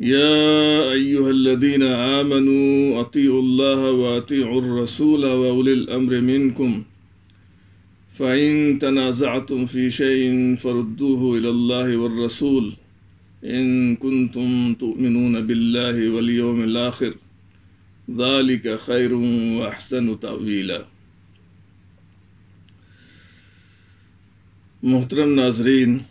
يا أيها الذين آمنوا أطيعوا الله وأطيعوا الرسول وأولي الأمر منكم فإن تنازعتم في شيء فردوه إلى الله والرسول إن كنتم تؤمنون بالله واليوم الآخر ذلك خير وأحسن تأويلا محترم ناظرين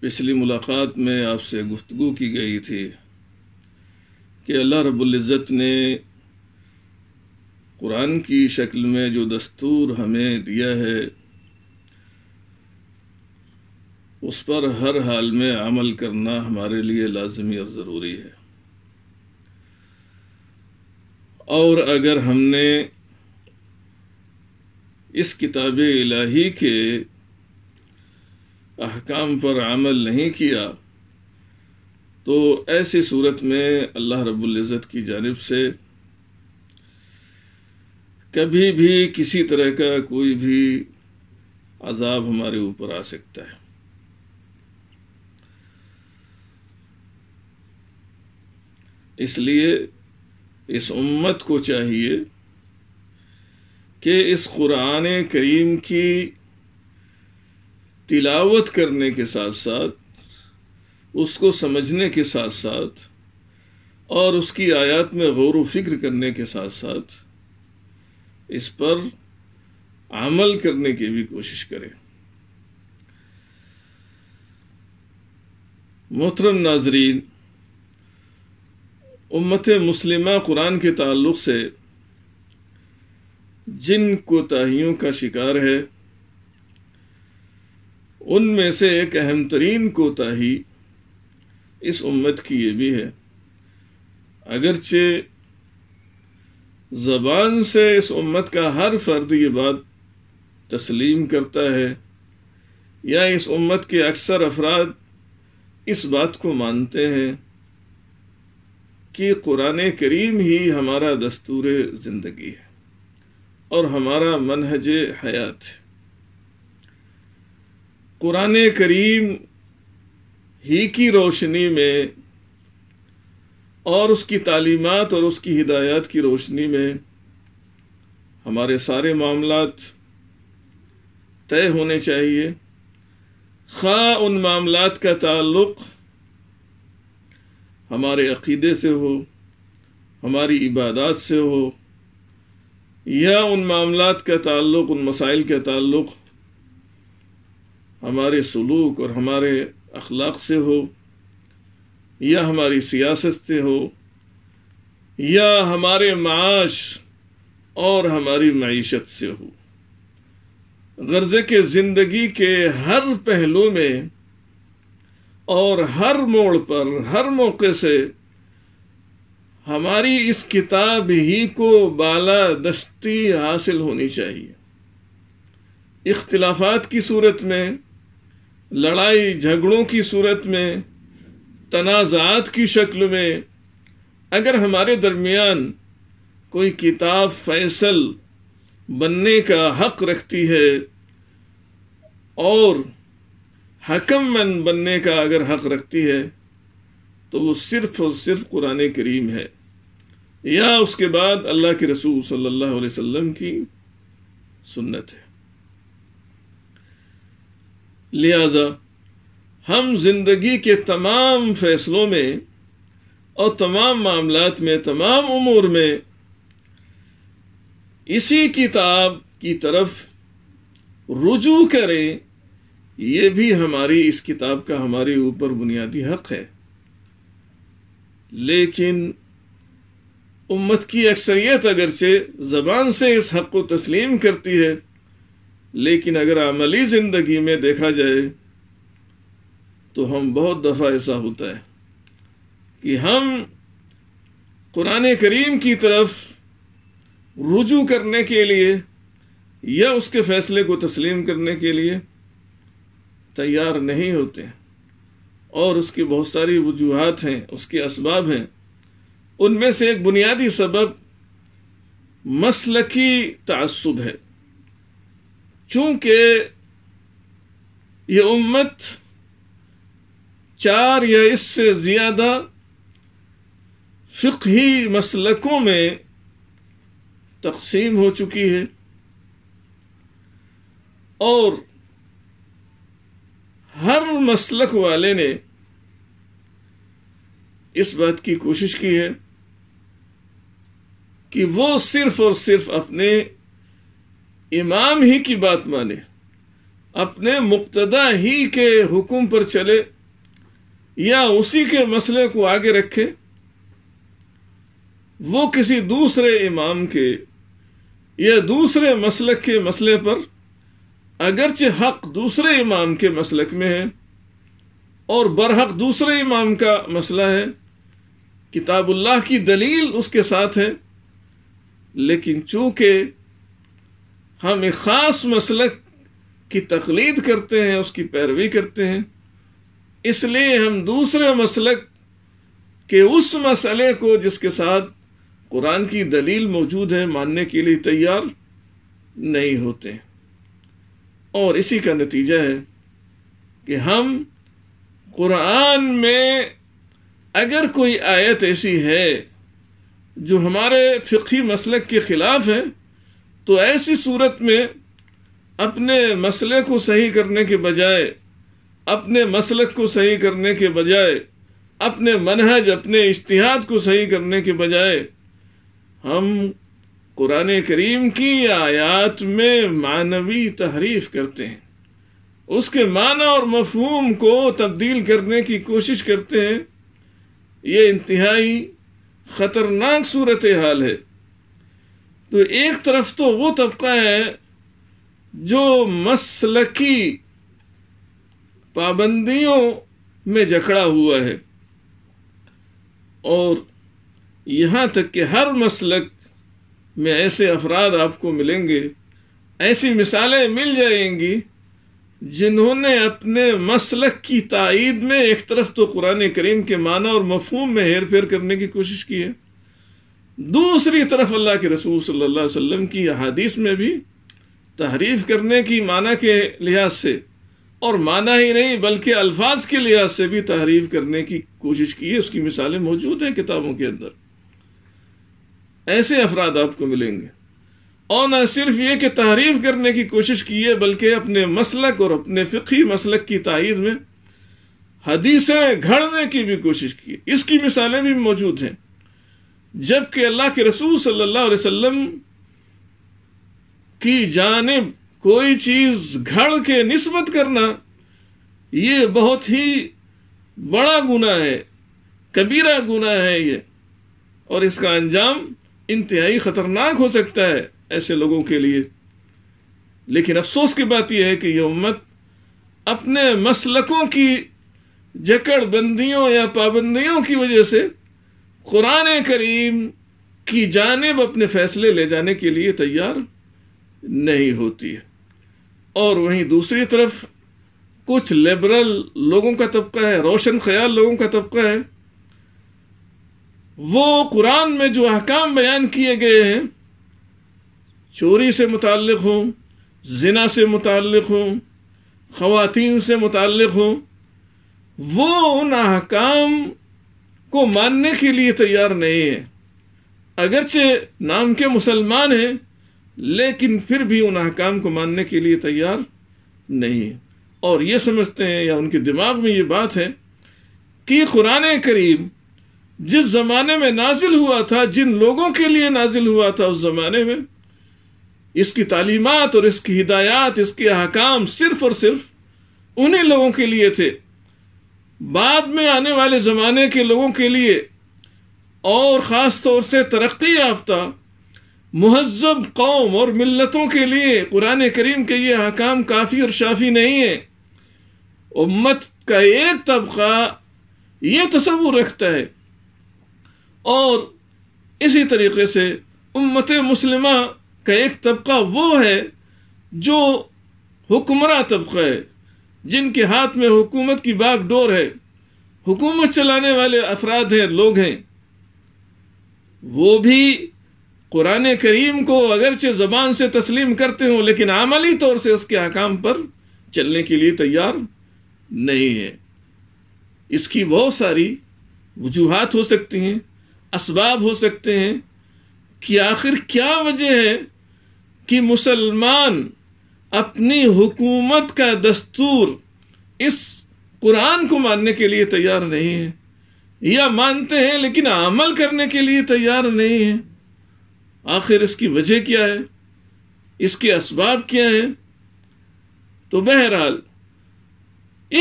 पिछली मुलाकात में आपसे गुफ्तु की गई थी कि अल्लाह रबुल्ज़त ने कुरान की शक्ल में जो दस्तूर हमें दिया है उस पर हर हाल में अमल करना हमारे लिए लाजमी और ज़रूरी है और अगर हमने इस किताब इलाही के अहकाम पर अमल नहीं किया तो ऐसी सूरत में अल्लाह रब्ज़त की जानब से कभी भी किसी तरह का कोई भी अजाब हमारे ऊपर आ सकता है इसलिए इस उम्मत को चाहिए कि इस कुरान करीम की तिलावत करने के साथ साथ उसको समझने के साथ साथ और उसकी आयत में गौर व फिक्र करने के साथ साथ इस पर अमल करने की भी कोशिश करें मोहतरम नाजरीन उम्मत मुस्लिमा कुरान के ताल्लुक से जिन कोताहियों का शिकार है उनमें से एक अहम तरीन कोताही इस उम्मत की ये भी है अगरचे ज़बान से इस उम्मत का हर फर्द ये बात तस्लीम करता है या इस उम्मत के अक्सर अफराद इस बात को मानते हैं कि कुरान करीम ही हमारा दस्तूर ज़िंदगी है और हमारा मनहज हयात है कुरान करीम ही की रोशनी में और उसकी तालीमत और उसकी हिदायत की रोशनी में हमारे सारे मामलात तय होने चाहिए खा उन मामला का ताल्लुक़ हमारे अकीदे से हो हमारी इबादत से हो या उन मामलात का ताल्लुक़ उन मसाइल का ताल्लुक़ हमारे सलूक और हमारे अखलाक से हो या हमारी सियासत से हो या हमारे माश और हमारी मीशत से हो गर्जे के ज़िंदगी के हर पहलू में और हर मोड़ पर हर मौके से हमारी इस किताब ही को बाला दस्ती हासिल होनी चाहिए इख्तलाफात की सूरत में लड़ाई झगड़ों की सूरत में तनाज़ात की शक्ल में अगर हमारे दरमियान कोई किताब फैसल बनने का हक रखती है और हकमन बनने का अगर हक रखती है तो वो सिर्फ और सिर्फ कुरान करीम है या उसके बाद अल्लाह के रसूल सल्लल्लाहु अलैहि वसल्लम की सुन्नत है लिहाजा हम जिंदगी के तमाम फैसलों में और तमाम मामलात में तमाम उमूर में इसी किताब की तरफ रुजू करें यह भी हमारी इस किताब का हमारे ऊपर बुनियादी हक है लेकिन उम्मत की अक्सरियत अगरचे ज़बान से इस हक को तस्लीम करती है लेकिन अगर अमली ज़िंदगी में देखा जाए तो हम बहुत दफ़ा ऐसा होता है कि हम कुरान करीम की तरफ रुजू करने के लिए या उसके फैसले को तस्लीम करने के लिए तैयार नहीं होते और उसकी बहुत सारी वजूहत हैं उसके इसबाब हैं उनमें से एक बुनियादी सबब मसल की तसब है चूंकि ये उम्मत चार या इससे ज़्यादा फ़िकी मसलकों में तकसीम हो चुकी है और हर मसलक वाले ने इस बात की कोशिश की है कि वो सिर्फ और सिर्फ अपने इमाम ही की बात माने अपने मुक्तदा ही के हुक्म पर चले या उसी के मसले को आगे रखे वो किसी दूसरे इमाम के या दूसरे मसलक के मसले पर अगरचे हक दूसरे इमाम के मसलक में है और बरहक दूसरे इमाम का मसला है किताबुल्लाह की दलील उसके साथ है लेकिन चूंकि हम एक ख़ास मसलक की तकलीद करते हैं उसकी पैरवी करते हैं इसलिए हम दूसरे मसलक के उस मसले को जिसके साथ कुरान की दलील मौजूद है मानने के लिए तैयार नहीं होते और इसी का नतीजा है कि हम कुरान में अगर कोई आयत ऐसी है जो हमारे फ़िकी मसलक के ख़िलाफ़ है तो ऐसी सूरत में अपने मसले को सही करने के बजाय अपने मसलक को सही करने के बजाय अपने मनहज अपने इश्तिहाद को सही करने के बजाय हम कुरान करीम की आयात में मानवी तहरीफ करते हैं उसके माना और मफहूम को तब्दील करने की कोशिश करते हैं ये इंतहाई ख़तरनाक सूरत हाल है तो एक तरफ तो वो तबका है जो मसलकी पाबंदियों में जकड़ा हुआ है और यहाँ तक कि हर मसलक में ऐसे अफराद आपको मिलेंगे ऐसी मिसालें मिल जाएंगी जिन्होंने अपने मसलक की तइद में एक तरफ तो कुरान करीम के माना और मफहूम में हेर फेर करने की कोशिश की है दूसरी तरफ अल्लाह के रसूल सल्लल्लाहु अलैहि वसल्लम की अहादीस में भी तहरीफ करने की माना के लिहाज से और माना ही नहीं बल्कि अल्फाज के लिहाज से भी तहरीफ करने की कोशिश की है उसकी मिसालें मौजूद हैं किताबों के अंदर ऐसे अफराद आपको मिलेंगे और न सिर्फ ये कि तहरीफ करने की कोशिश की है बल्कि अपने मसलक और अपने फ़िकी मसलक की तइद में हदीसें घड़ने की भी कोशिश की है इसकी मिसालें भी मौजूद हैं जबकि अल्लाह के रसूल सल्लल्लाहु अलैहि वसल्लम की जानब कोई चीज घड़ के नस्बत करना ये बहुत ही बड़ा गुना है कबीरा गुना है ये और इसका अंजाम इंतहाई खतरनाक हो सकता है ऐसे लोगों के लिए लेकिन अफसोस की बात यह है कि यह उम्मत अपने मसलकों की जकड़बंदियों या पाबंदियों की वजह से कुरान करीम की जानब अपने फैसले ले जाने के लिए तैयार नहीं होती है और वहीं दूसरी तरफ कुछ लिबरल लोगों का तबका है रोशन ख्याल लोगों का तबका है वो कुरान में जो अहकाम बयान किए गए हैं चोरी से मुतल हों जिना से मुतल हों ख़वातीन से मुतल हों वो उन अहकाम को मानने के लिए तैयार नहीं है अगरचे नाम के मुसलमान हैं लेकिन फिर भी उन अहकाम को मानने के लिए तैयार नहीं है और ये समझते हैं या उनके दिमाग में ये बात है कि कुरान करीम जिस ज़माने में नाजिल हुआ था जिन लोगों के लिए नाजिल हुआ था उस ज़माने में इसकी तालीमत और इसकी हिदायत इसके अहकाम सिर्फ और सिर्फ उन्हीं लोगों के लिए थे बाद में आने वाले ज़माने के लोगों के लिए और ख़ास तौर से तरक्की याफ्ता महजब कौम और मिलतों के लिए कुरान करीम के ये हकाम काफ़ी और शाफी नहीं है उम्मत का एक तबका ये तस्वुर रखता है और इसी तरीके से उम्मत मुसलमा का एक तबका वो है जो हुक्मरा तबका है जिनके हाथ में हुकूमत की बाग डोर है हुकूमत चलाने वाले अफराद हैं लोग हैं वो भी कुरान करीम को अगरचे ज़बान से तस्लीम करते हों लेकिन आमली तौर से उसके अकाम पर चलने के लिए तैयार नहीं है इसकी बहुत सारी वजूहत हो सकती हैं इसबाब हो सकते हैं कि आखिर क्या वजह है कि मुसलमान अपनी हुकूमत का दस्तूर इस कुरान को मानने के लिए तैयार नहीं है या मानते हैं लेकिन अमल करने के लिए तैयार नहीं है आखिर इसकी वजह क्या है इसके इसबाब क्या हैं तो बहरहाल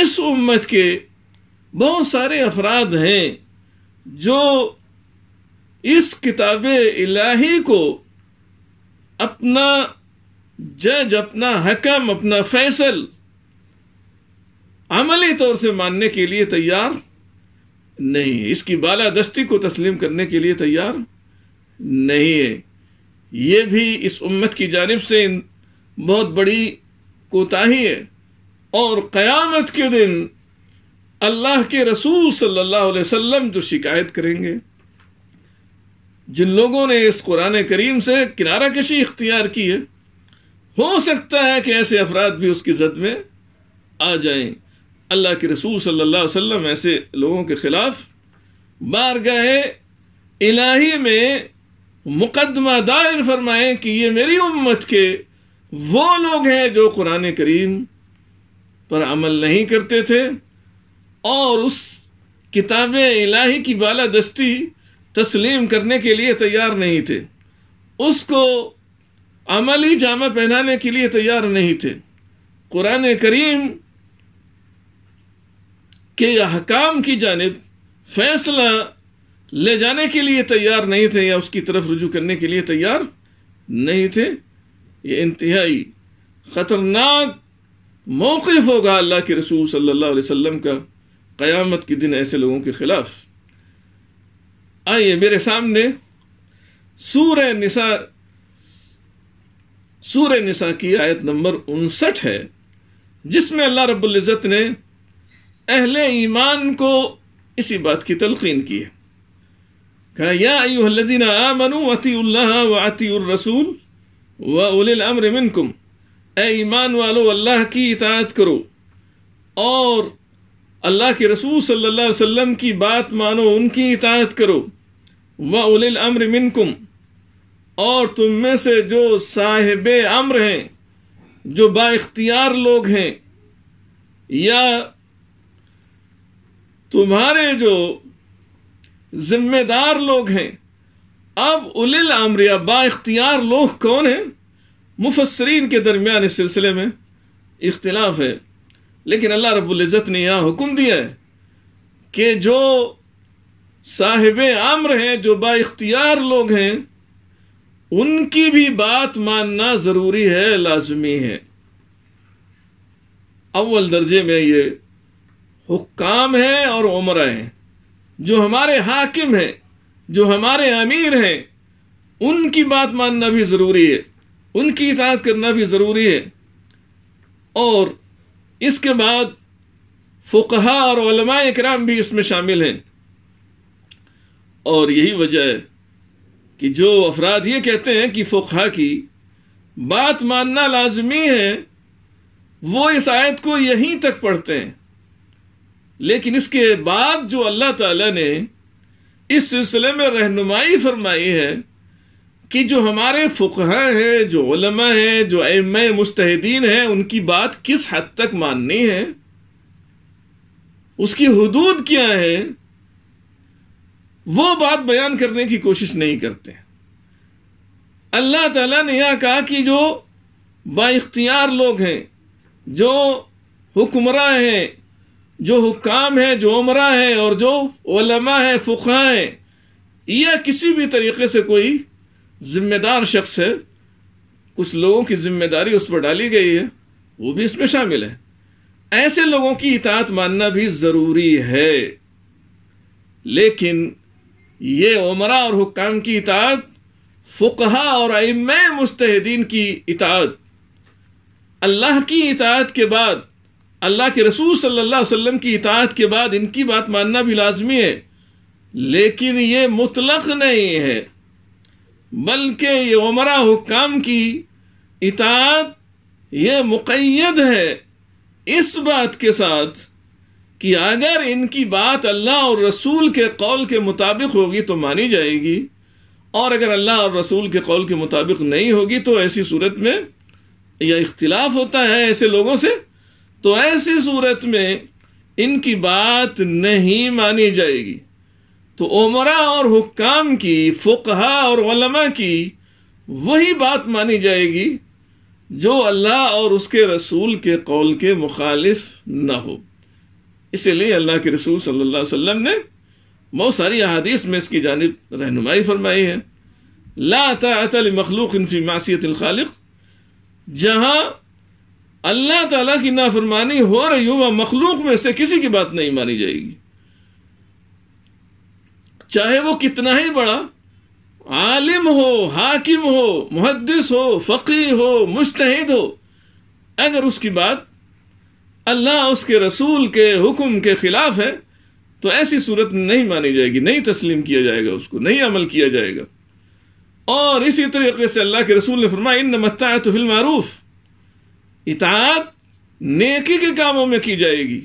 इस उम्मत के बहुत सारे अफराद हैं जो इस किताब इलाही को अपना जज अपना हकम अपना फैसल अमली तौर से मानने के लिए तैयार नहीं है इसकी बालादस्ती को तस्लीम करने के लिए तैयार नहीं है ये भी इस उम्मत की जानब से बहुत बड़ी कोताही है और क़यामत के दिन अल्लाह के रसूल सल्लल्लाहु अलैहि वसल्लम जो शिकायत करेंगे जिन लोगों ने इस कुरान करीम से किनारा कशी इख्तियार की है हो सकता है कि ऐसे अफराद भी उसकी जद में आ जाएं अल्लाह के रसूल सल्लल्लाहु अलैहि वसल्लम ऐसे लोगों के खिलाफ गए इलाही में मुकदमा दायर फरमाएं कि ये मेरी उम्मत के वो लोग हैं जो कुरान करीम पर अमल नहीं करते थे और उस किताब इलाही की दस्ती तस्लीम करने के लिए तैयार नहीं थे उसको अमली जामा पहनाने के लिए तैयार नहीं थे कुरान करीम के अहकाम की जानब फैसला ले जाने के लिए तैयार नहीं थे या उसकी तरफ रुजू करने के लिए तैयार नहीं थे ये इंतहाई ख़तरनाक मौकफ़ होगा अल्लाह के रसूल सल्लल्लाहु अलैहि वसल्लम का क़यामत के दिन ऐसे लोगों के ख़िलाफ़ आइए मेरे सामने सूर निसा सूर निसा की आयत नंबर उनसठ है जिसमें अल्लाह रबुल्ज़त ने अहले ईमान को इसी बात की तलखीन की है कहा याजीना आमनु अतील्ला व अतीसूल व उलमर मिनकुम ए ईमान वालो अल्लाह की इतायत करो और अल्लाह के रसूल सल्लल्लाहु अलैहि वसल्लम की बात मानो उनकी इतायत करो व उलमर मिनकुम और तुम में से जो साहिब अम्र हैं जो बाख्तियार लोग हैं या तुम्हारे जो जिम्मेदार लोग हैं अब उलिल अम्र या बाख्तियार लोग कौन हैं मुफसरीन के दरमियान इस सिलसिले में इख्तलाफ है लेकिन अल्लाह रबुल्ज़त ने यह हुक्म दिया है कि जो साहिब आम्र हैं जो बाख्तियार लोग हैं उनकी भी बात मानना जरूरी है लाजमी है अव्वल दर्जे में ये हुक्काम है और उम्र हैं जो हमारे हाकिम हैं जो हमारे अमीर हैं उनकी बात मानना भी ज़रूरी है उनकी इतात करना भी ज़रूरी है और इसके बाद फ़ुकहा और कराम भी इसमें शामिल हैं और यही वजह है कि जो अफराद ये कहते हैं कि फ़ुखा की बात मानना लाजमी है वो इस आयत को यहीं तक पढ़ते हैं लेकिन इसके बाद जो अल्लाह ताला ने इस सिलसिले में रहनुमाई फरमाई है कि जो हमारे फ़ुकहा हैं जो उलमा हैं जो एम मुस्तहदीन हैं उनकी बात किस हद तक माननी है उसकी हदूद क्या है वो बात बयान करने की कोशिश नहीं करते अल्लाह ताला ने यह कहा कि जो बाख्तियार लोग हैं जो हुक्मरा हैं जो हुक्म हैं जो उमरा हैं और जो ओलमा हैं फ़ुखा हैं यह किसी भी तरीके से कोई जिम्मेदार शख्स है कुछ लोगों की जिम्मेदारी उस पर डाली गई है वो भी इसमें शामिल है ऐसे लोगों की इतात मानना भी ज़रूरी है लेकिन ये उमरा और हुक्काम की इतात फुकहा और अम मुस्तहदीन की इतात अल्लाह की इतात के बाद अल्लाह के रसूल सल्लल्लाहु अलैहि वसल्लम की इतात के बाद इनकी बात मानना भी लाजमी है लेकिन ये मुतलक नहीं है बल्कि ये उमरा हुक्काम की इतात ये मुकैद है इस बात के साथ कि अगर इनकी बात अल्लाह और रसूल के कौल के मुताबिक होगी तो मानी जाएगी और अगर अल्लाह और रसूल के कौल के मुताबिक नहीं होगी तो ऐसी सूरत में या इख्तिलाफ होता है ऐसे लोगों से तो ऐसी सूरत में इनकी बात नहीं मानी जाएगी तो उमरा और हुक्काम की फ़ुकहा और वलमा की वही बात मानी जाएगी जो अल्लाह और उसके रसूल के कौल के मुखालिफ ना हो इसीलिए अल्लाह के रसूल सल्लल्लाहु अलैहि वसल्लम ने बहुत सारी अहादीस में इसकी जानब रहनुमाई फरमाई है लातातल मखलूक इनफी मासीतल खालिक जहाँ अल्लाह ताला की नाफरमानी हो रही हो वह मखलूक में से किसी की बात नहीं मानी जाएगी चाहे वो कितना ही बड़ा आलिम हो हाकिम हो मुहदस हो फ़कीर हो मुश्तद हो अगर उसकी बात अल्लाह उसके रसूल के हुक्म के खिलाफ है तो ऐसी सूरत नहीं मानी जाएगी नहीं तस्लीम किया जाएगा उसको नहीं अमल किया जाएगा और इसी तरीके से अल्लाह के रसूल ने फरमाया इन मत्ता तो फिल मारूफ इतात नेकी के कामों में की जाएगी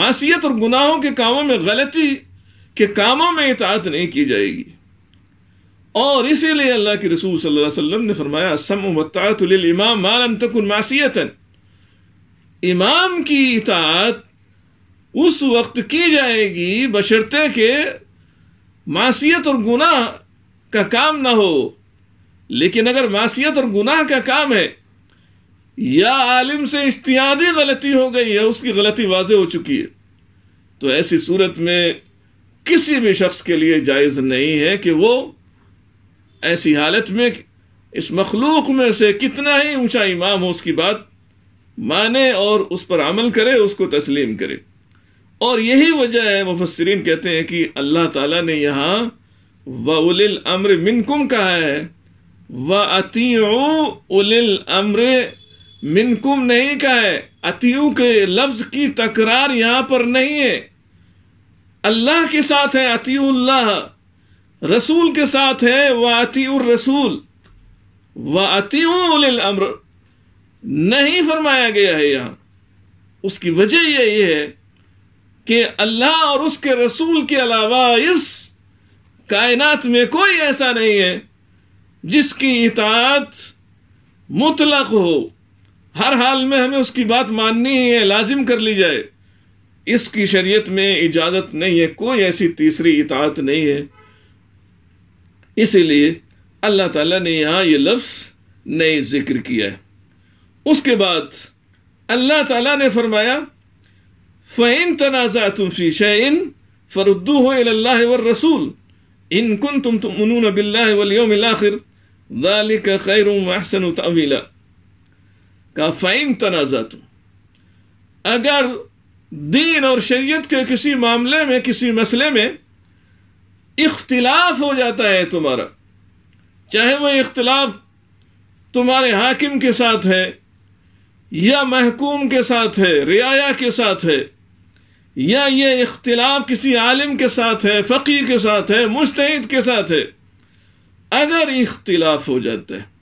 मासीत और गुनाहों के कामों में गलती के कामों में इतात नहीं की जाएगी और इसीलिए अल्लाह के रसूल सल्लल्लाहु अलैहि वसल्लम ने फरमाया सम मत्ता इमाम मालम तकुन मासीतन इमाम की इतात उस वक्त की जाएगी बशर्ते के मासीत और गुनाह का काम ना हो लेकिन अगर मासीत और गुनाह का काम है या आलिम से इश्तियादी गलती हो गई है उसकी गलती वाज हो चुकी है तो ऐसी सूरत में किसी भी शख्स के लिए जायज़ नहीं है कि वो ऐसी हालत में इस मखलूक में से कितना ही ऊंचा इमाम हो उसकी बात माने और उस पर अमल करे उसको तस्लीम करे और यही वजह है मुफसरीन कहते हैं कि अल्लाह ताला ने व उलिल अम्र मिनकुम कहा है व उलिल अम्र मिनकुम नहीं कहा है अतीयु के लफ्ज की तकरार यहां पर नहीं है अल्लाह के साथ है अतीउल्लाह रसूल के साथ है व अतीउर रसूल व उलिल अम्र नहीं फरमाया गया है यहां उसकी वजह यही है कि अल्लाह और उसके रसूल के अलावा इस कायनात में कोई ऐसा नहीं है जिसकी इतात मुतलक हो हर हाल में हमें उसकी बात माननी ही है लाजिम कर ली जाए इसकी शरीयत में इजाजत नहीं है कोई ऐसी तीसरी इतात नहीं है इसीलिए अल्लाह ताला ने यहाँ ये लफ्ज़ नहीं जिक्र किया है उसके बाद अल्लाह ताला ने फरमाया फ़ैन तनाज़ा तुम फी शैन फ़रुद्दू हो रसूल इन कुन तुम तुम उन बिल्लाखिर वलियोम खैर अहसन तवीला का फ़ैन तनाज़ा तुम अगर दीन और शरीयत के किसी मामले में किसी मसले में इख्तिलाफ हो जाता है तुम्हारा चाहे वह इख्तलाफ तुम्हारे हाकिम के साथ है या महकूम के साथ है रियाया के साथ है या ये इख्तिलाफ किसी आलिम के साथ है फ़कीर के साथ है मुस्तैद के साथ है अगर इख्तिलाफ हो जाता है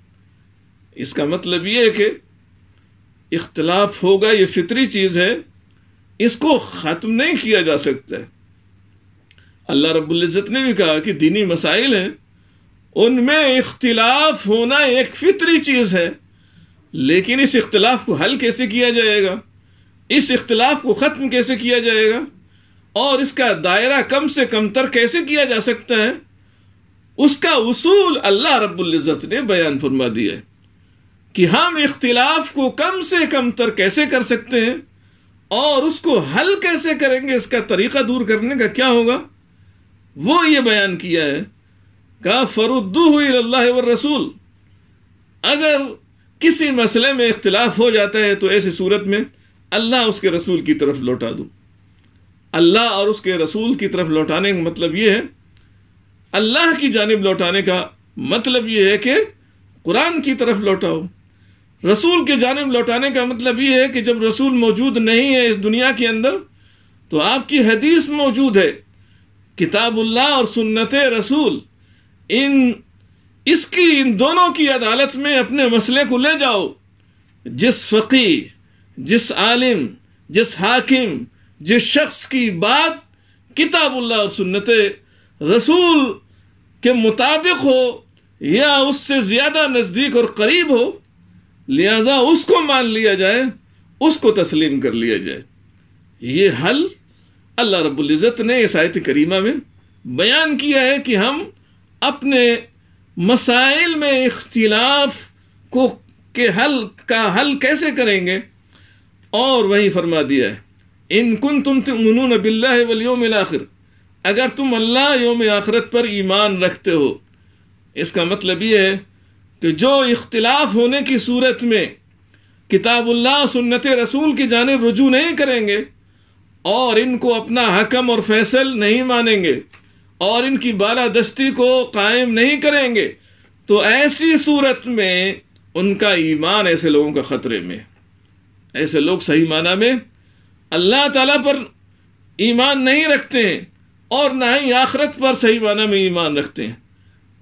इसका मतलब ये है कि इख्तिलाफ होगा ये फितरी चीज़ है इसको ख़त्म नहीं किया जा सकता है अल्लाह रब्ज़त ने भी कहा कि दीनी मसाइल हैं उनमें इख्तिलाफ होना एक फितरी चीज़ है लेकिन इस इख्तलाफ को हल कैसे किया जाएगा इस इख्तलाफ को ख़त्म कैसे किया जाएगा और इसका दायरा कम से कम तर कैसे किया जा सकता है उसका उसूल अल्लाह रबुल्ज़त ने बयान फरमा दिया है कि हम इख्तिलाफ को कम से कम तर कैसे कर सकते हैं और उसको हल कैसे करेंगे इसका तरीका दूर करने का क्या होगा वो ये बयान किया है कहा फरुद्दू हुई अल्लाह रसूल अगर किसी मसले में इख्तलाफ हो जाता है तो ऐसी सूरत में अल्लाह उसके रसूल की तरफ लौटा दूँ अल्लाह और उसके रसूल की तरफ लौटाने का मतलब ये है अल्लाह की जानब लौटाने का मतलब ये है कि कुरान की तरफ लौटाओ रसूल की जानब लौटाने का मतलब ये है कि जब रसूल मौजूद नहीं है इस दुनिया के अंदर तो आपकी हदीस मौजूद है किताबुल्ला और सुन्नत रसूल इन इसकी इन दोनों की अदालत में अपने मसले को ले जाओ जिस फ़की जिस आलिम जिस हाकिम जिस शख्स की बात किताबुल्ला सुन्नत रसूल के मुताबिक हो या उससे ज़्यादा नज़दीक और करीब हो लिहाजा उसको मान लिया जाए उसको तस्लीम कर लिया जाए ये हल अल्लाह रब्ज़त ने इस आयत करीमा में बयान किया है कि हम अपने मसाइल में इख्तिलाफ को के हल का हल कैसे करेंगे और वहीं फरमा दिया है इनकुन तुम तुमनून बिल्ला वलियोम आखिर अगर तुम अल्लाह योम आखरत पर ईमान रखते हो इसका मतलब ये है कि जो इख्तिलाफ होने की सूरत में किताबुल्लाह सुन्नत रसूल की जानब रजू नहीं करेंगे और इनको अपना हकम और फैसल नहीं मानेंगे और इनकी बालादस्ती को कायम नहीं करेंगे तो ऐसी सूरत में उनका ईमान ऐसे लोगों का ख़तरे में ऐसे लोग सही माना में अल्लाह ताला पर ईमान नहीं रखते हैं और ना ही आखरत पर सही माना में ईमान रखते हैं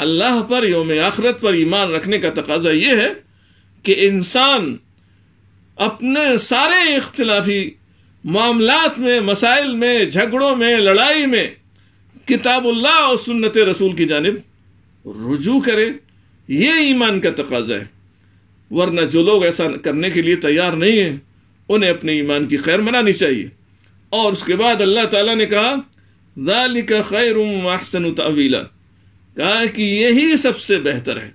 अल्लाह पर योम आखरत पर ईमान रखने का तकाजा यह है कि इंसान अपने सारे इख्तलाफी मामलात में मसाइल में झगड़ों में लड़ाई में किताबुल्ला और सुन्नत रसूल की जानब रुजू करें यह ईमान का तकाजा है वरना जो लोग ऐसा करने के लिए तैयार नहीं है उन्हें अपने ईमान की खैर मनानी चाहिए और उसके बाद अल्लाह ताला ने कहा दाली का खैर अहसन तवीला कहा कि यही सबसे बेहतर है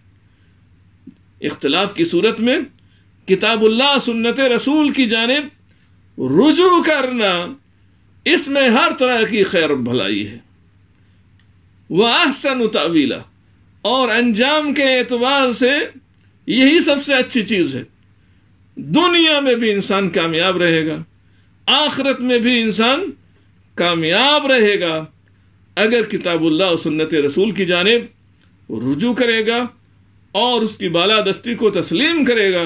इख्तलाफ की सूरत में किताबुल्लाह सुन्नत रसूल की जानब रुजू करना इसमें हर तरह की खैर भलाई है वाहसन तवीला और अंजाम के एतबार से यही सबसे अच्छी चीज़ है दुनिया में भी इंसान कामयाब रहेगा आखरत में भी इंसान कामयाब रहेगा अगर किताबुल्ला और सुन्नत रसूल की जानब रुजू करेगा और उसकी बालादस्ती को तस्लीम करेगा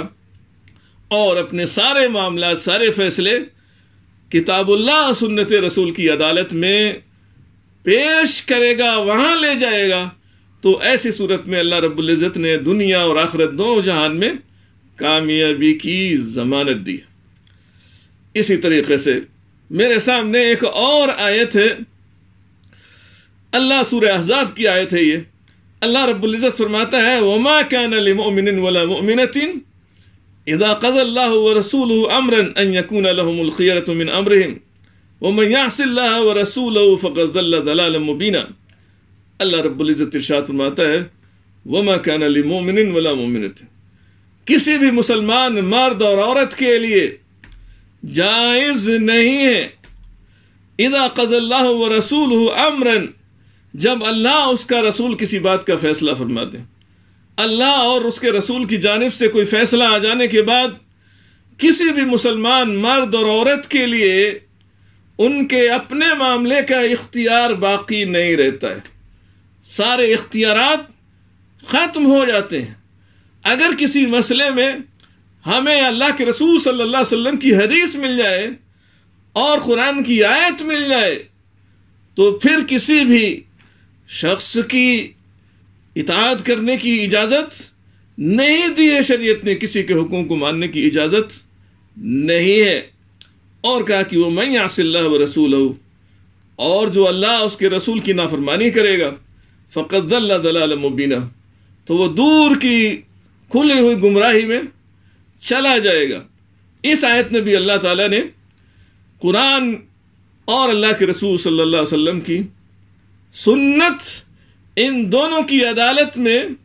और अपने सारे मामला सारे फैसले किताबुल्ला सुन्नत रसूल की अदालत में पेश करेगा वहां ले जाएगा तो ऐसी सूरत में अल्लाह रब्ज़त ने दुनिया और आखिरत दो जहान में कामयाबी की जमानत दी इसी तरीके से मेरे सामने एक और आयत है अल्लाह सूर अहजाब की आयत है ये अल्लाह रब्ज़त फरमाता है वमा कैन अलिमिन वलामिनतिन इदा कज़ल्ला रसूल अमरन अन यकून लहमुल खियरत मिन अमरहिम रसूल फ़कत दलाल मुबीना अल्लाह है वमा कान किसी भी मुसलमान मर्द और औरत के लिए जायज़ नहीं है इदा कज़ल्लाह व रसूल अमरन जब अल्लाह उसका रसूल किसी बात का फैसला फरमा दे अल्लाह और उसके रसूल की जानब से कोई फैसला आ जाने के बाद किसी भी मुसलमान मर्द और औरत के लिए उनके अपने मामले का इख्तियार बाकी नहीं रहता है सारे इख्तियार ख़त्म हो जाते हैं अगर किसी मसले में हमें अल्लाह के रसूल सल्लल्लाहु अलैहि वसल्लम की हदीस मिल जाए और कुरान की आयत मिल जाए तो फिर किसी भी शख्स की इताद करने की इजाज़त नहीं दी है शरीयत ने किसी के हुक्म को मानने की इजाज़त नहीं है और कहा कि वो मैं यासिल्ला व रसूल और जो अल्लाह उसके रसूल की नाफरमानी करेगा फ़कदल्ला दलाल मुबीना तो वो दूर की खुली हुई गुमराही में चला जाएगा इस आयत में भी अल्लाह ताला ने कुरान और अल्लाह के रसूल सल्लल्लाहु अलैहि वसल्लम की सुन्नत इन दोनों की अदालत में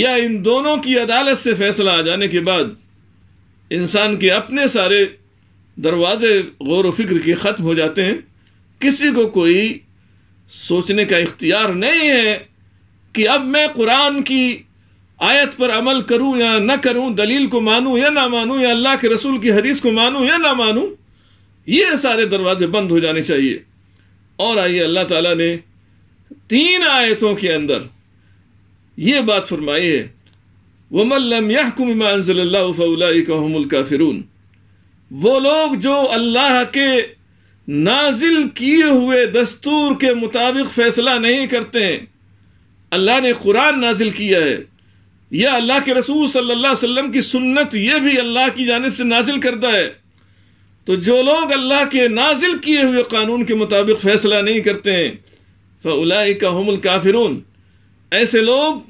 या इन दोनों की अदालत से फैसला आ जाने के बाद इंसान के अपने सारे दरवाजे गौर फिक्र के ख़त्म हो जाते हैं किसी को कोई सोचने का इख्तियार नहीं है कि अब मैं कुरान की आयत पर अमल करूं या ना करूं दलील को मानूं या ना मानूं या अल्लाह के रसूल की हदीस को मानूं या ना मानूं ये सारे दरवाजे बंद हो जाने चाहिए और आइए अल्लाह ताला ने तीन आयतों के अंदर ये बात फरमाई है वमल्लम याकुम इमानजल्ला फ़ौला काफिरून वो लोग जो अल्लाह के नाजिल किए हुए दस्तूर के मुताबिक फैसला नहीं करते हैं अल्लाह ने कुरान नाजिल किया है या अल्लाह के रसूल सल्लल्लाहु अलैहि वसल्लम की सुन्नत ये भी अल्लाह की जानब से नाजिल करता है तो जो लोग अल्लाह के नाजिल किए हुए कानून के मुताबिक फैसला नहीं करते हैं फ़लाए का हमल काफिरून ऐसे लोग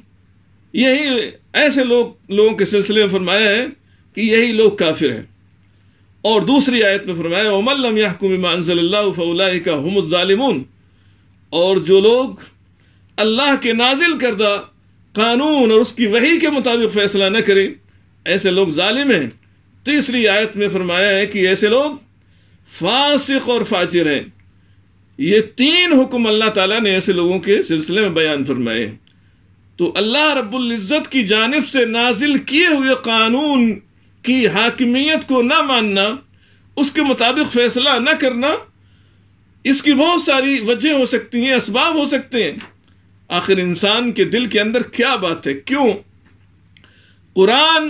यही ऐसे लोग लोगों के सिलसिले में फरमाया है कि यही लोग काफिर हैं और दूसरी आयत में फरमाया और जो लोग अल्लाह के नाजिल करदा कानून और उसकी वही के मुताबिक फैसला न करें ऐसे लोग ालिम हैं तीसरी आयत में फरमाया है कि ऐसे लोग फासिक और फाजिर हैं ये तीन हुक्म अल्लाह ताला ने ऐसे लोगों के सिलसिले में बयान फरमाए तो अल्लाह इज़्ज़त की जानब से नाजिल किए हुए कानून की हाकिमियत को ना मानना उसके मुताबिक फैसला ना करना इसकी बहुत सारी वजह हो सकती हैं इसबाब हो सकते हैं आखिर इंसान के दिल के अंदर क्या बात है क्यों कुरान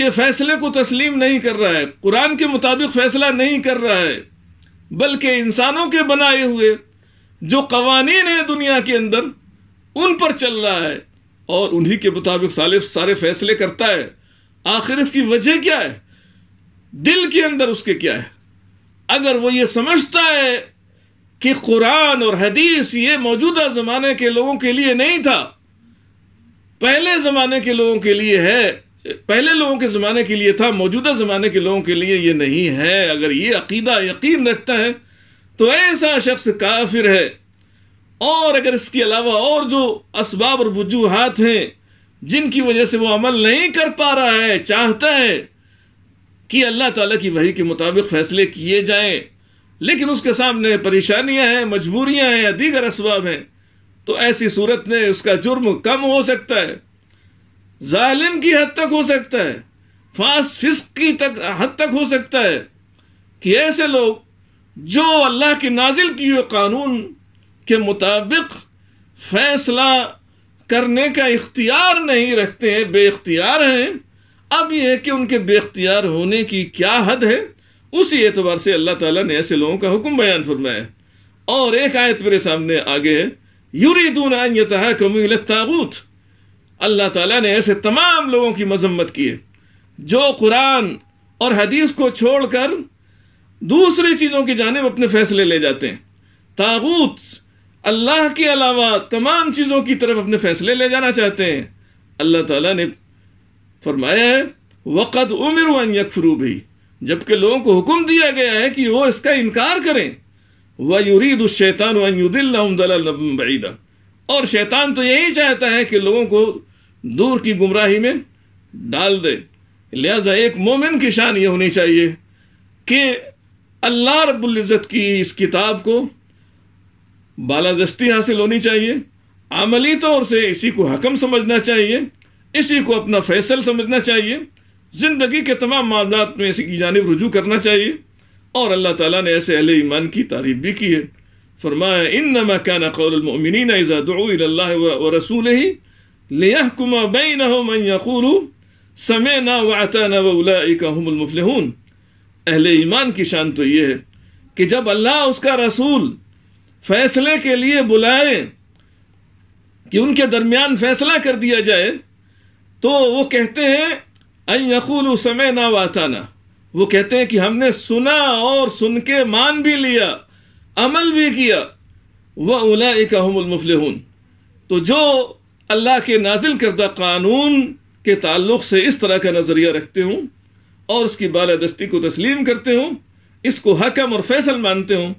के फैसले को तस्लीम नहीं कर रहा है कुरान के मुताबिक फैसला नहीं कर रहा है बल्कि इंसानों के बनाए हुए जो कवानीन है दुनिया के अंदर उन पर चल रहा है और उन्हीं के मुताबिक सारे फैसले करता है आखिर इसकी वजह क्या है दिल के अंदर उसके क्या है अगर वो ये समझता है कि कुरान और हदीस ये मौजूदा जमाने के लोगों के लिए नहीं था पहले जमाने के लोगों के लिए है पहले लोगों के ज़माने के लिए था मौजूदा ज़माने के लोगों के लिए ये नहीं है अगर ये अकीदा यकीन रखता है तो ऐसा शख्स काफिर है और अगर इसके अलावा और जो इसबाब और वजूहत हैं जिनकी वजह से वो अमल नहीं कर पा रहा है चाहता है कि अल्लाह ताला की वही के मुताबिक फैसले किए जाएं लेकिन उसके सामने परेशानियां हैं मजबूरियां हैं या दीगर इसबाब हैं तो ऐसी सूरत में उसका जुर्म कम हो सकता है जालिम की हद तक हो सकता है फास फिस्क की तक हद तक हो सकता है कि ऐसे लोग जो अल्लाह के नाजिल किए कानून के मुताबिक फैसला करने का इख्तियार नहीं रखते हैं बे अख्तियार हैं अब यह है कि उनके बेख्तियार होने की क्या हद है उसी एतबार से अल्लाह ताला ने ऐसे लोगों का हुक्म बयान फरमाया और एक आयत मेरे सामने आगे है यूरी दून ताबूत अल्लाह ताला ने ऐसे तमाम लोगों की मजम्मत की है जो कुरान और हदीस को छोड़कर दूसरी चीज़ों की जानब अपने फैसले ले जाते हैं ताबूत अल्लाह के अलावा तमाम चीज़ों की तरफ अपने फैसले ले जाना चाहते हैं अल्लाह ताला ने फरमाया है वक़त उम्र यकफरू भी जबकि लोगों को हुक्म दिया गया है कि वो इसका इनकार करें व युरीद शैतान वयुदिल्लाबीदा और शैतान तो यही चाहता है कि लोगों को दूर की गुमराही में डाल दे लिहाजा एक मोमिन की शान ये होनी चाहिए कि अल्लाह रबुल्जत की इस किताब को बालादस्ती हासिल होनी चाहिए आमली तौर से इसी को हकम समझना चाहिए इसी को अपना फैसल समझना चाहिए ज़िंदगी के तमाम मामला में इसी की जानब रजू करना चाहिए और अल्लाह ताला ने ऐसे अहल ईमान की तारीफ भी की है फरमाया इन नमा क्या कौलमिन व रसूल ही हो मैं यकूलू समय ना वाता ना अहल ईमान की शान तो ये है कि जब अल्लाह उसका रसूल फैसले के लिए बुलाए कि उनके दरमियान फैसला कर दिया जाए तो वो कहते हैं अयकूल समय ना वाताना वो कहते हैं कि हमने सुना और सुन के मान भी लिया अमल भी किया वह उला हमलमफल तो जो अल्लाह के नाजिल करदा कानून के ताल्लुक से इस तरह का नज़रिया रखते हूँ और उसकी बालादस्ती को तस्लीम करते हूँ इसको हकम और फैसल मानते हूँ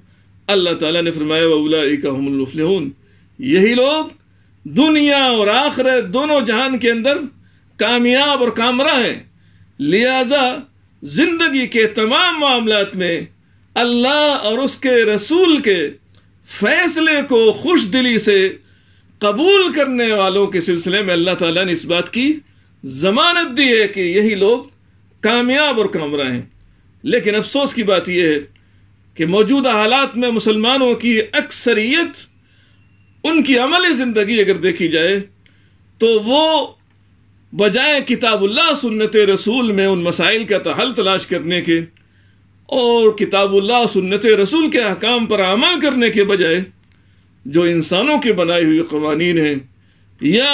अल्लाह ताला ने फरमाया वलाफलहून यही लोग दुनिया और आखिर दोनों जहान के अंदर कामयाब और कामरा हैं लिहाजा जिंदगी के तमाम मामलात में अल्लाह और उसके रसूल के फैसले को खुश दिली से कबूल करने वालों के सिलसिले में अल्लाह ताला ने इस बात की जमानत दी है कि यही लोग कामयाब और कामरा हैं लेकिन अफसोस की बात यह है कि मौजूदा हालात में मुसलमानों की अक्सरियत उनकी अमल ज़िंदगी अगर देखी जाए तो वो बजाय किताबुल्ला सुन्नत रसूल में उन मसाइल का हल तलाश करने के और किताबुल्ला सुन्नत रसूल के अहकाम पर अमल करने के बजाय जो इंसानों के बनाए हुए कवानीन हैं या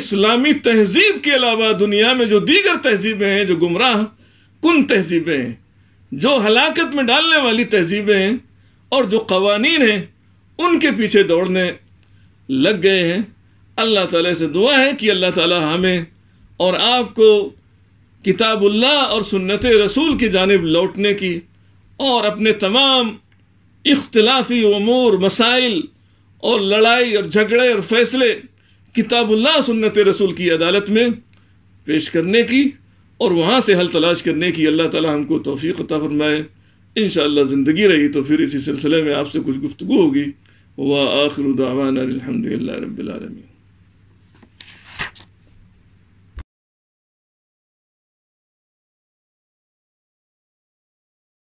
इस्लामी तहजीब के अलावा दुनिया में जो दीगर तहजीबें हैं जो गुमराह कन तहजीबें हैं जो हलाकत में डालने वाली तहजीबें हैं और जो कवानीन हैं उनके पीछे दौड़ने लग गए हैं अल्लाह ताला से दुआ है कि अल्लाह ताला हमें और आपको किताबुल्लाह और सुन्नत रसूल की जानब लौटने की और अपने तमाम इख्तलाफी अमूर मसाइल और लड़ाई और झगड़े और फैसले किताबुल्ला सुन्नत रसूल की अदालत में पेश करने की और वहाँ से हल तलाश करने की अल्लाह ताला हमको तोफ़ी अता फरमाए इन ज़िंदगी रही तो फिर इसी सिलसिले में आपसे कुछ गुफ्तु होगी व आखिर दावाना रबीआलमी